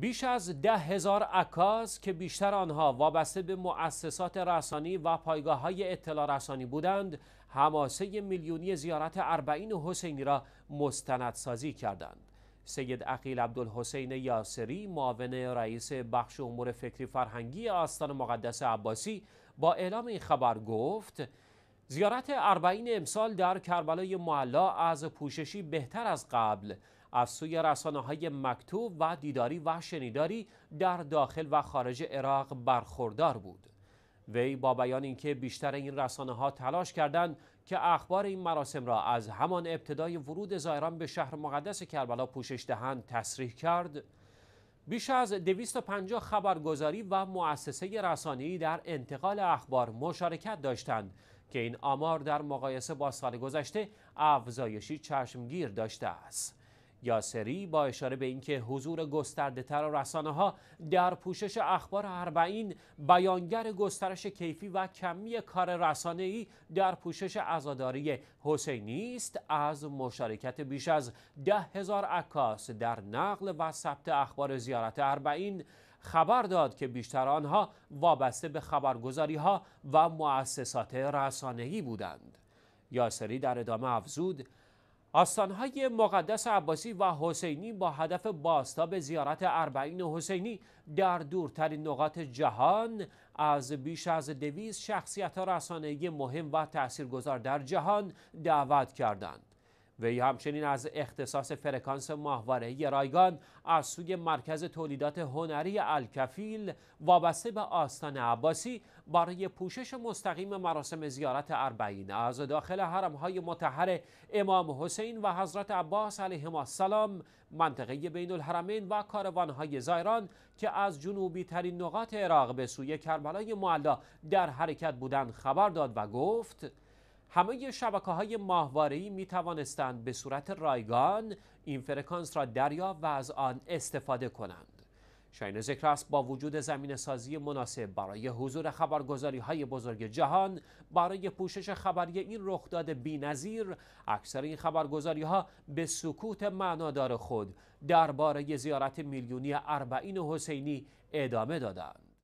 بیش از ده هزار عکاس که بیشتر آنها وابسته به مؤسسات رسانی و پایگاه های اطلاع رسانی بودند هماسه میلیونی زیارت اربعین حسینی را مستندسازی کردند سید عقیل عبدالحسین یاسری معاون رئیس بخش امور فکری فرهنگی آستان مقدس عباسی با اعلام این خبر گفت زیارت اربعین امسال در کربلای معلا از پوششی بهتر از قبل از سوی رسانه های مکتوب و دیداری و شنیداری در داخل و خارج عراق برخوردار بود وی با بیان اینکه بیشتر این رسانه ها تلاش کردند که اخبار این مراسم را از همان ابتدای ورود زائران به شهر مقدس کربلا پوشش دهند تصریح کرد بیش از 250 خبرگزاری و مؤسسه رسانه‌ای در انتقال اخبار مشارکت داشتند که این آمار در مقایسه با سال گذشته افزایشی چشمگیر داشته است یاسری با اشاره به اینکه حضور گستردهتر رسانه ها در پوشش اخبار اربعین بیانگر گسترش کیفی و کمی کار رسانه ای در پوشش ازاداری حسینی است از مشارکت بیش از ده هزار عکاس در نقل و ثبت اخبار زیارت اربعین خبر داد که بیشتر آنها وابسته به خبرگزاری ها و مؤسسات رسانه‌ای بودند یاسری در ادامه افزود آستانهای مقدس عباسی و حسینی با هدف به زیارت اربعین حسینی در دورترین نقاط جهان از بیش از دویز شخصیت رسانهای مهم و گذار در جهان دعوت کردند. وی همچنین از اختصاص فرکانس ماهواره رایگان از سوی مرکز تولیدات هنری الکفیل وابسته به آستان عباسی برای پوشش مستقیم مراسم زیارت اربعین از داخل حرمهای متحر امام حسین و حضرت عباس علیهما السلام منطقه بین الحرمین و کاروانهای زایران که از جنوبی ترین نقاط عراق به سوی کربلای معلا در حرکت بودند خبر داد و گفت همه شبکه های ماهواره‌ای می توانستند به صورت رایگان این فرکانس را دریافت و از آن استفاده کنند. شاین ذکر با وجود زمین سازی مناسب برای حضور خبرگزاری های بزرگ جهان برای پوشش خبری این رخداد بینظیر اکثر این خبرگزاری ها به سکوت معنادار خود درباره زیارت میلیونی اربعین حسینی ادامه دادند.